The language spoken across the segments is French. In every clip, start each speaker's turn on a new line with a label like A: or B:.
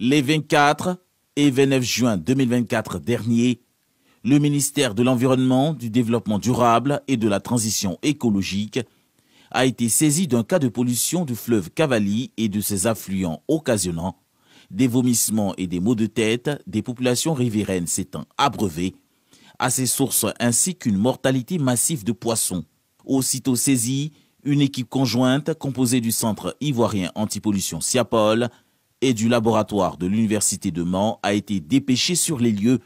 A: Les 24 et 29 juin 2024 dernier, le ministère de l'Environnement, du Développement durable et de la Transition écologique a été saisi d'un cas de pollution du fleuve Cavalli et de ses affluents occasionnant des vomissements et des maux de tête des populations riveraines s'étant abreuvées à ses sources ainsi qu'une mortalité massive de poissons. Aussitôt saisie, une équipe conjointe composée du Centre ivoirien antipollution SIAPOL et du laboratoire de l'Université de Mans a été dépêché sur les lieux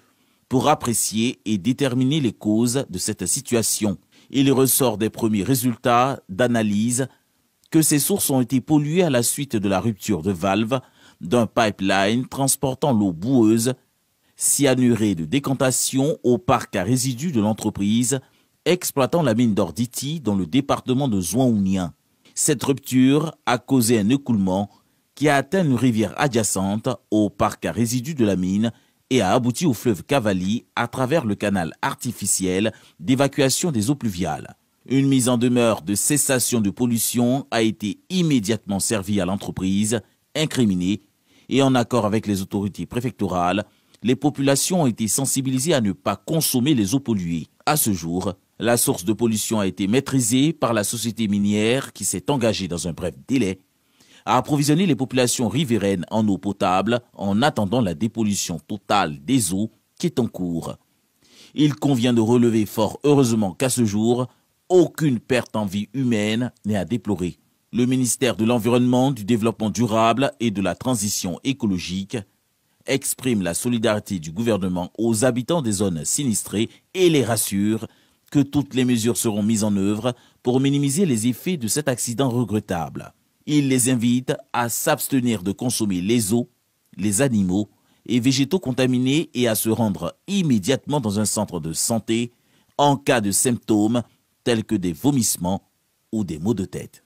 A: pour apprécier et déterminer les causes de cette situation. Il ressort des premiers résultats d'analyse que ces sources ont été polluées à la suite de la rupture de valve d'un pipeline transportant l'eau boueuse, cyanurée de décantation au parc à résidus de l'entreprise exploitant la mine d'Orditi dans le département de Zouaounien. Cette rupture a causé un écoulement qui a atteint une rivière adjacente au parc à résidus de la mine et a abouti au fleuve Cavalli à travers le canal artificiel d'évacuation des eaux pluviales. Une mise en demeure de cessation de pollution a été immédiatement servie à l'entreprise, incriminée, et en accord avec les autorités préfectorales, les populations ont été sensibilisées à ne pas consommer les eaux polluées. À ce jour, la source de pollution a été maîtrisée par la société minière qui s'est engagée dans un bref délai à approvisionner les populations riveraines en eau potable en attendant la dépollution totale des eaux qui est en cours. Il convient de relever fort heureusement qu'à ce jour, aucune perte en vie humaine n'est à déplorer. Le ministère de l'Environnement, du Développement durable et de la Transition écologique exprime la solidarité du gouvernement aux habitants des zones sinistrées et les rassure que toutes les mesures seront mises en œuvre pour minimiser les effets de cet accident regrettable. Il les invite à s'abstenir de consommer les eaux, les animaux et végétaux contaminés et à se rendre immédiatement dans un centre de santé en cas de symptômes tels que des vomissements ou des maux de tête.